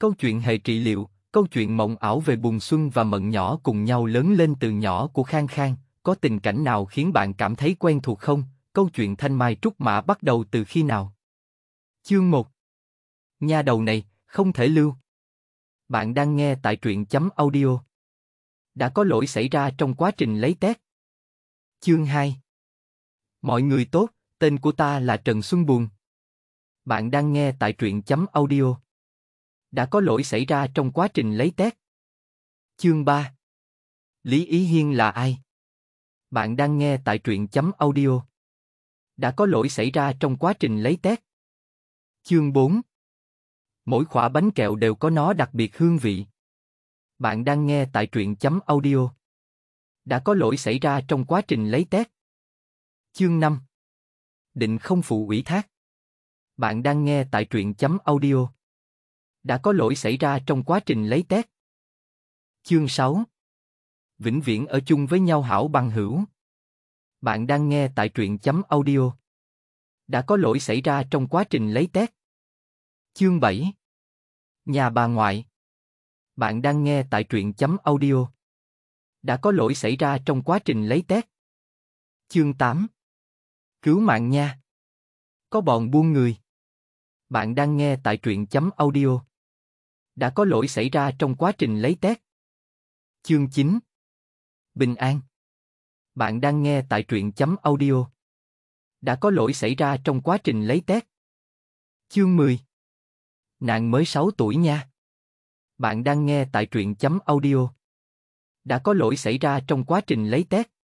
Câu chuyện hệ trị liệu, câu chuyện mộng ảo về buồn Xuân và Mận nhỏ cùng nhau lớn lên từ nhỏ của Khang Khang, có tình cảnh nào khiến bạn cảm thấy quen thuộc không? Câu chuyện Thanh Mai Trúc Mã bắt đầu từ khi nào? Chương 1 Nhà đầu này, không thể lưu. Bạn đang nghe tại truyện chấm audio. Đã có lỗi xảy ra trong quá trình lấy tét. Chương 2 Mọi người tốt, tên của ta là Trần Xuân Buồn. Bạn đang nghe tại truyện chấm audio đã có lỗi xảy ra trong quá trình lấy test. Chương 3 Lý Ý Hiên là ai? Bạn đang nghe tại truyện chấm audio. Đã có lỗi xảy ra trong quá trình lấy test. Chương 4 Mỗi khỏa bánh kẹo đều có nó đặc biệt hương vị. Bạn đang nghe tại truyện chấm audio. Đã có lỗi xảy ra trong quá trình lấy test. Chương 5 Định không phụ ủy thác. Bạn đang nghe tại truyện chấm audio đã có lỗi xảy ra trong quá trình lấy test. Chương 6 Vĩnh viễn ở chung với nhau hảo bằng hữu. Bạn đang nghe tại truyện chấm audio. Đã có lỗi xảy ra trong quá trình lấy test. Chương 7 Nhà bà ngoại Bạn đang nghe tại truyện chấm audio. Đã có lỗi xảy ra trong quá trình lấy test. Chương 8 Cứu mạng nha. Có bọn buôn người. Bạn đang nghe tại truyện chấm audio đã có lỗi xảy ra trong quá trình lấy test. Chương 9 Bình an Bạn đang nghe tại truyện chấm audio. Đã có lỗi xảy ra trong quá trình lấy test. Chương 10 nạn mới 6 tuổi nha. Bạn đang nghe tại truyện chấm audio. Đã có lỗi xảy ra trong quá trình lấy test.